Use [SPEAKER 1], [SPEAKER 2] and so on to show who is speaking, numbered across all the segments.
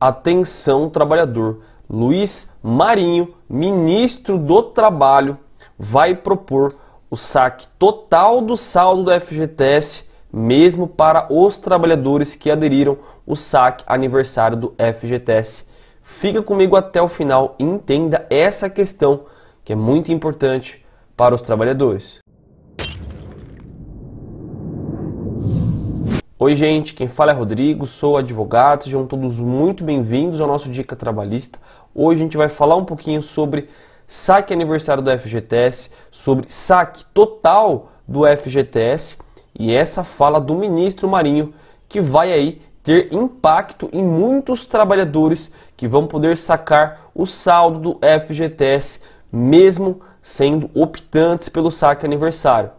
[SPEAKER 1] Atenção, trabalhador. Luiz Marinho, ministro do Trabalho, vai propor o saque total do saldo do FGTS, mesmo para os trabalhadores que aderiram o saque aniversário do FGTS. Fica comigo até o final e entenda essa questão que é muito importante para os trabalhadores. Oi, gente, quem fala é Rodrigo, sou advogado, sejam todos muito bem-vindos ao nosso Dica Trabalhista. Hoje a gente vai falar um pouquinho sobre saque aniversário do FGTS, sobre saque total do FGTS e essa fala do ministro Marinho que vai aí ter impacto em muitos trabalhadores que vão poder sacar o saldo do FGTS mesmo sendo optantes pelo saque aniversário.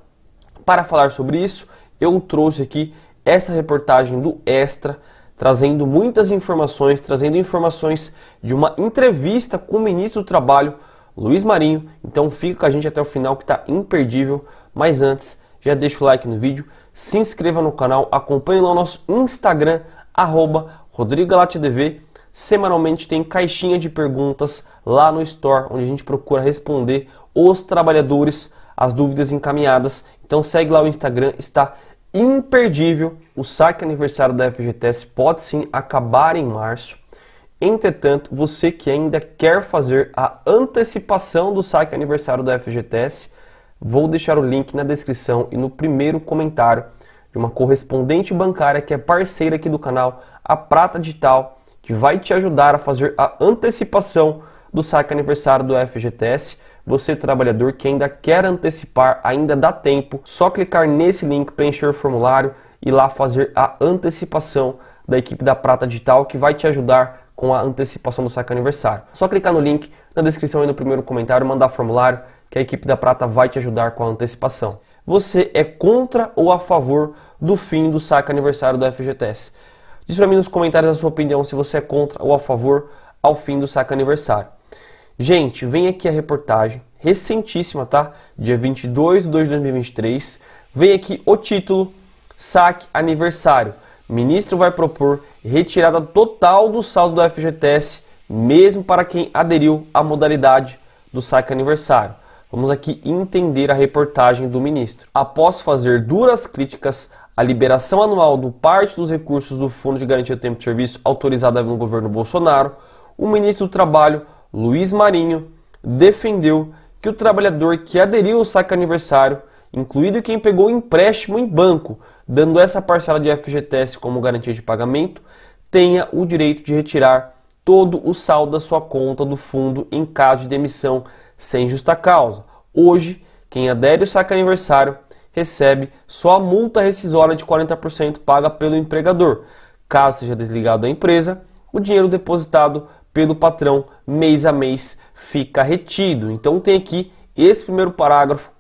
[SPEAKER 1] Para falar sobre isso, eu trouxe aqui essa reportagem do Extra, trazendo muitas informações, trazendo informações de uma entrevista com o ministro do Trabalho, Luiz Marinho. Então fica com a gente até o final que está imperdível. Mas antes, já deixa o like no vídeo, se inscreva no canal, acompanhe lá o nosso Instagram, arroba RodrigoLateTV. Semanalmente tem caixinha de perguntas lá no Store, onde a gente procura responder os trabalhadores, as dúvidas encaminhadas. Então segue lá o Instagram, está imperdível. O saque aniversário da FGTS pode sim acabar em março. Entretanto, você que ainda quer fazer a antecipação do saque aniversário da FGTS, vou deixar o link na descrição e no primeiro comentário de uma correspondente bancária que é parceira aqui do canal, a Prata Digital, que vai te ajudar a fazer a antecipação do saque aniversário do FGTS você, trabalhador que ainda quer antecipar, ainda dá tempo, só clicar nesse link, preencher o formulário e lá fazer a antecipação da equipe da Prata Digital que vai te ajudar com a antecipação do saque aniversário. Só clicar no link na descrição e no primeiro comentário, mandar formulário que a equipe da Prata vai te ajudar com a antecipação. Você é contra ou a favor do fim do saque aniversário do FGTS? Diz para mim nos comentários a sua opinião se você é contra ou a favor ao fim do saque aniversário. Gente, vem aqui a reportagem, recentíssima, tá? Dia 22 de 2 de 2023. Vem aqui o título, saque aniversário. Ministro vai propor retirada total do saldo do FGTS, mesmo para quem aderiu à modalidade do saque aniversário. Vamos aqui entender a reportagem do ministro. Após fazer duras críticas à liberação anual do parte dos recursos do Fundo de Garantia do Tempo de Serviço autorizada no governo Bolsonaro, o ministro do Trabalho Luiz Marinho, defendeu que o trabalhador que aderiu ao saque aniversário, incluído quem pegou empréstimo em banco, dando essa parcela de FGTS como garantia de pagamento, tenha o direito de retirar todo o saldo da sua conta do fundo em caso de demissão sem justa causa. Hoje, quem adere ao saque aniversário recebe só a multa rescisória de 40% paga pelo empregador. Caso seja desligado da empresa, o dinheiro depositado pelo patrão mês a mês fica retido. Então tem aqui esse primeiro parágrafo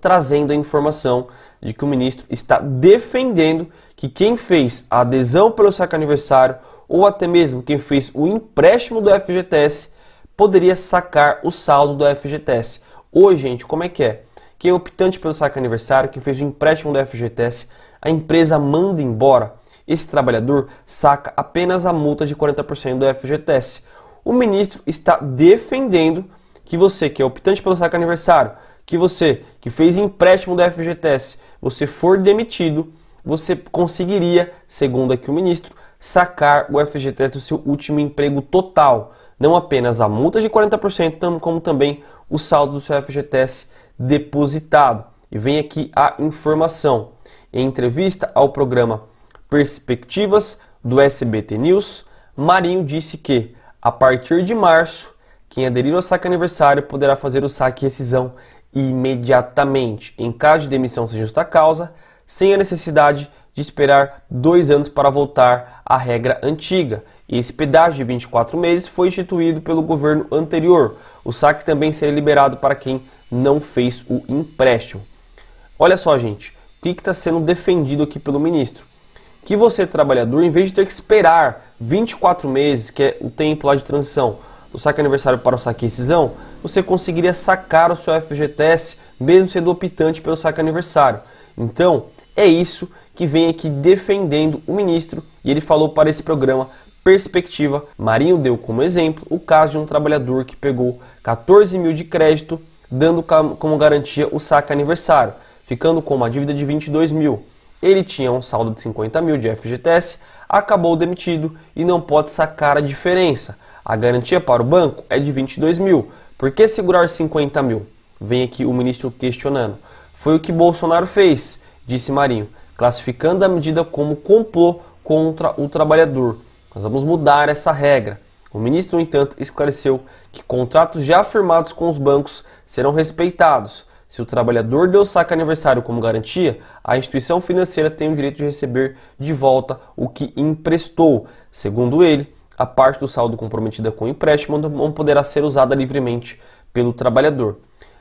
[SPEAKER 1] trazendo a informação de que o ministro está defendendo que quem fez a adesão pelo saque aniversário ou até mesmo quem fez o empréstimo do FGTS poderia sacar o saldo do FGTS. Hoje, gente, como é que é? Quem é optante pelo saque aniversário, quem fez o empréstimo do FGTS, a empresa manda embora esse trabalhador saca apenas a multa de 40% do FGTS. O ministro está defendendo que você, que é optante pelo saque aniversário, que você que fez empréstimo do FGTS, você for demitido, você conseguiria, segundo aqui o ministro, sacar o FGTS do seu último emprego total, não apenas a multa de 40%, como também o saldo do seu FGTS depositado. E vem aqui a informação. Em entrevista ao programa Perspectivas do SBT News, Marinho disse que, a partir de março, quem aderir ao saque aniversário poderá fazer o saque rescisão imediatamente, em caso de demissão sem justa causa, sem a necessidade de esperar dois anos para voltar à regra antiga. Esse pedágio de 24 meses foi instituído pelo governo anterior. O saque também seria liberado para quem não fez o empréstimo. Olha só, gente, o que está sendo defendido aqui pelo ministro? que você, trabalhador, em vez de ter que esperar 24 meses, que é o tempo lá de transição do saque aniversário para o saque rescisão, você conseguiria sacar o seu FGTS, mesmo sendo optante pelo saque aniversário. Então, é isso que vem aqui defendendo o ministro e ele falou para esse programa Perspectiva. Marinho deu como exemplo o caso de um trabalhador que pegou 14 mil de crédito, dando como garantia o saque aniversário, ficando com uma dívida de 22 mil. Ele tinha um saldo de 50 mil de FGTS, acabou demitido e não pode sacar a diferença. A garantia para o banco é de 22 mil. Por que segurar 50 mil? Vem aqui o ministro questionando. Foi o que Bolsonaro fez, disse Marinho, classificando a medida como complô contra o trabalhador. Nós vamos mudar essa regra. O ministro, no entanto, esclareceu que contratos já firmados com os bancos serão respeitados se o trabalhador deu saque aniversário como garantia, a instituição financeira tem o direito de receber de volta o que emprestou. Segundo ele, a parte do saldo comprometida com o empréstimo não poderá ser usada livremente pelo trabalhador.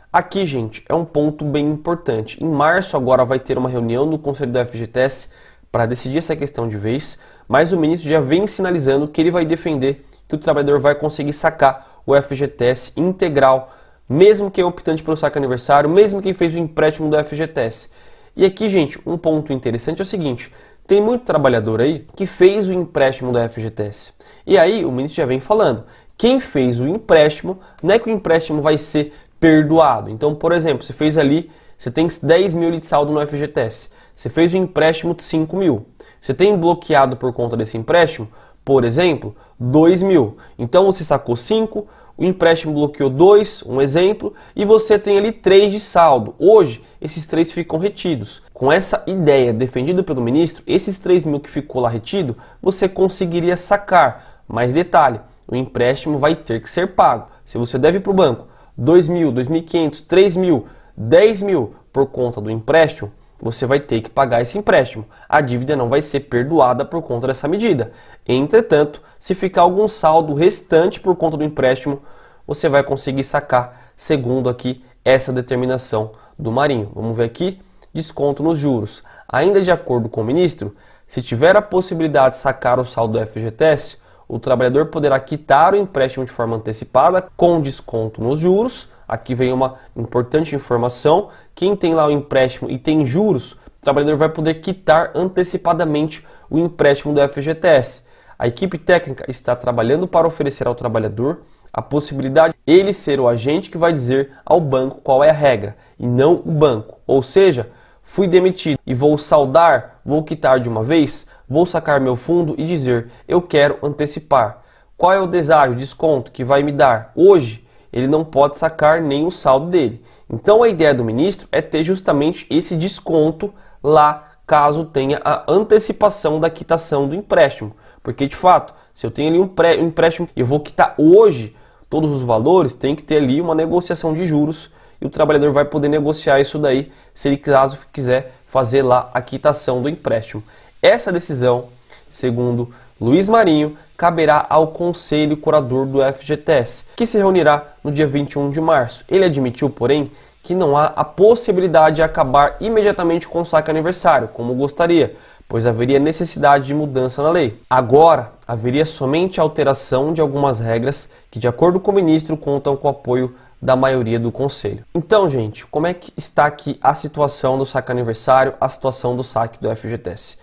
[SPEAKER 1] Aqui, gente, é um ponto bem importante. Em março agora vai ter uma reunião no Conselho do FGTS para decidir essa questão de vez, mas o ministro já vem sinalizando que ele vai defender que o trabalhador vai conseguir sacar o FGTS integral mesmo quem é optante pelo saque aniversário, mesmo quem fez o empréstimo do FGTS. E aqui, gente, um ponto interessante é o seguinte: tem muito trabalhador aí que fez o empréstimo do FGTS. E aí o ministro já vem falando: quem fez o empréstimo, não é que o empréstimo vai ser perdoado. Então, por exemplo, você fez ali, você tem 10 mil de saldo no FGTS, você fez o um empréstimo de 5 mil. Você tem bloqueado por conta desse empréstimo, por exemplo, 2 mil. Então você sacou 5, o empréstimo bloqueou dois, um exemplo, e você tem ali três de saldo. Hoje, esses três ficam retidos. Com essa ideia defendida pelo ministro, esses 3 mil que ficou lá retido, você conseguiria sacar. Mais detalhe, o empréstimo vai ter que ser pago. Se você deve para o banco 2 mil, 2.500, 3 mil, 10 mil por conta do empréstimo, você vai ter que pagar esse empréstimo. A dívida não vai ser perdoada por conta dessa medida. Entretanto, se ficar algum saldo restante por conta do empréstimo, você vai conseguir sacar, segundo aqui essa determinação do Marinho. Vamos ver aqui, desconto nos juros. Ainda de acordo com o ministro, se tiver a possibilidade de sacar o saldo do FGTS, o trabalhador poderá quitar o empréstimo de forma antecipada com desconto nos juros Aqui vem uma importante informação: quem tem lá o empréstimo e tem juros, o trabalhador vai poder quitar antecipadamente o empréstimo do FGTS. A equipe técnica está trabalhando para oferecer ao trabalhador a possibilidade de ele ser o agente que vai dizer ao banco qual é a regra e não o banco. Ou seja, fui demitido e vou saldar, vou quitar de uma vez, vou sacar meu fundo e dizer eu quero antecipar. Qual é o deságio, desconto que vai me dar hoje ele não pode sacar nem o saldo dele. Então a ideia do ministro é ter justamente esse desconto lá, caso tenha a antecipação da quitação do empréstimo. Porque de fato, se eu tenho ali um, pré, um empréstimo e eu vou quitar hoje todos os valores, tem que ter ali uma negociação de juros e o trabalhador vai poder negociar isso daí, se ele caso quiser fazer lá a quitação do empréstimo. Essa decisão, segundo Luiz Marinho, caberá ao Conselho Curador do FGTS, que se reunirá no dia 21 de março. Ele admitiu, porém, que não há a possibilidade de acabar imediatamente com o saque aniversário, como gostaria, pois haveria necessidade de mudança na lei. Agora, haveria somente alteração de algumas regras que, de acordo com o ministro, contam com o apoio da maioria do conselho. Então, gente, como é que está aqui a situação do saque aniversário, a situação do saque do FGTS?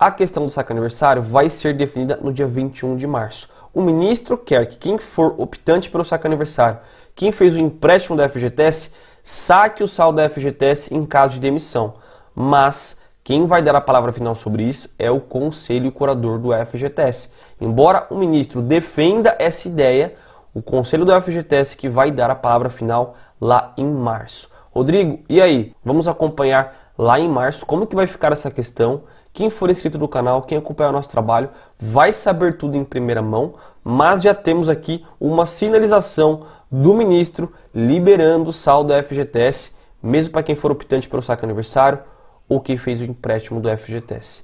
[SPEAKER 1] A questão do saque aniversário vai ser definida no dia 21 de março. O ministro quer que quem for optante pelo saque aniversário, quem fez o empréstimo da FGTS, saque o saldo da FGTS em caso de demissão. Mas quem vai dar a palavra final sobre isso é o conselho curador do FGTS. Embora o ministro defenda essa ideia, o conselho do FGTS que vai dar a palavra final lá em março. Rodrigo, e aí? Vamos acompanhar lá em março como que vai ficar essa questão quem for inscrito do canal, quem acompanhar o nosso trabalho, vai saber tudo em primeira mão, mas já temos aqui uma sinalização do ministro liberando o saldo da FGTS, mesmo para quem for optante pelo saque aniversário ou quem fez o empréstimo do FGTS.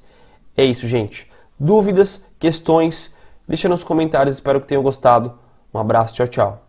[SPEAKER 1] É isso, gente. Dúvidas, questões, deixa nos comentários, espero que tenham gostado. Um abraço, tchau, tchau.